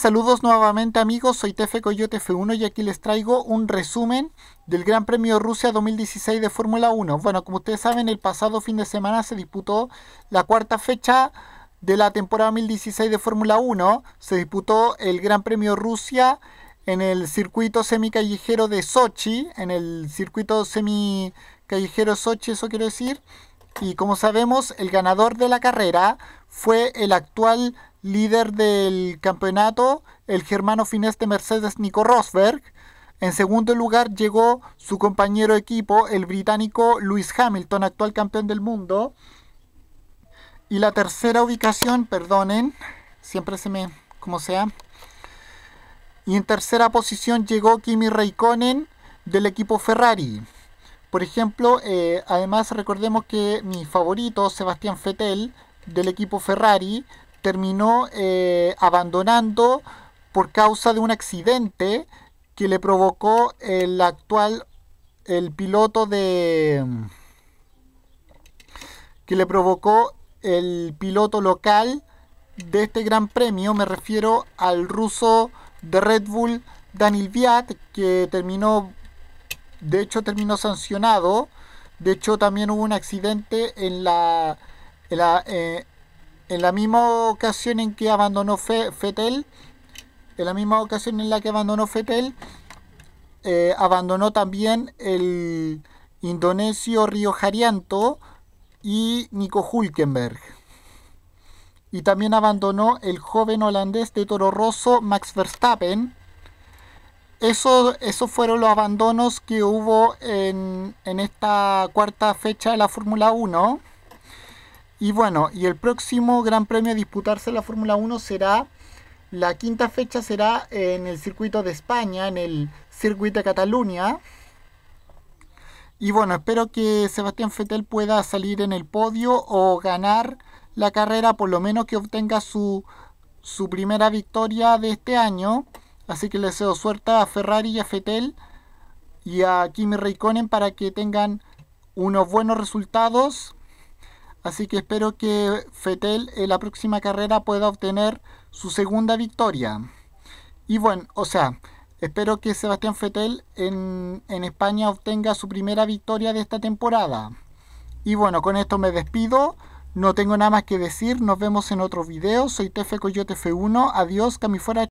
Saludos nuevamente amigos, soy Tefe Coyote F1 y aquí les traigo un resumen del Gran Premio Rusia 2016 de Fórmula 1. Bueno, como ustedes saben, el pasado fin de semana se disputó la cuarta fecha de la temporada 2016 de Fórmula 1. Se disputó el Gran Premio Rusia en el circuito semicallejero de Sochi, en el circuito semicallejero Sochi, eso quiero decir. Y como sabemos, el ganador de la carrera fue el actual líder del campeonato, el germano fineste Mercedes Nico Rosberg. En segundo lugar llegó su compañero de equipo, el británico Lewis Hamilton, actual campeón del mundo. Y la tercera ubicación, perdonen, siempre se me... como sea. Y en tercera posición llegó Kimi Raikkonen del equipo Ferrari. Por ejemplo, eh, además recordemos que mi favorito, Sebastián Fettel, del equipo Ferrari, terminó eh, abandonando por causa de un accidente que le provocó el actual, el piloto de, que le provocó el piloto local de este gran premio, me refiero al ruso de Red Bull, Daniel Viat, que terminó, de hecho terminó sancionado, de hecho también hubo un accidente en la, en la eh, en la misma ocasión en que abandonó en la misma ocasión en la que abandonó Fetel, eh, abandonó también el indonesio Río Jarianto y Nico Hulkenberg. Y también abandonó el joven holandés de Toro Rosso, Max Verstappen. esos fueron los abandonos que hubo en, en esta cuarta fecha de la Fórmula 1. Y bueno, y el próximo gran premio a disputarse en la Fórmula 1 será, la quinta fecha será en el circuito de España, en el circuito de Cataluña. Y bueno, espero que Sebastián Fetel pueda salir en el podio o ganar la carrera, por lo menos que obtenga su, su primera victoria de este año. Así que le deseo suerte a Ferrari y a Fetel y a Kimi Raikkonen para que tengan unos buenos resultados Así que espero que Fetel en la próxima carrera pueda obtener su segunda victoria. Y bueno, o sea, espero que Sebastián Fetel en, España obtenga su primera victoria de esta temporada. Y bueno, con esto me despido. No tengo nada más que decir. Nos vemos en otro video. Soy Tefe Coyote F1. Adiós, Camifuera.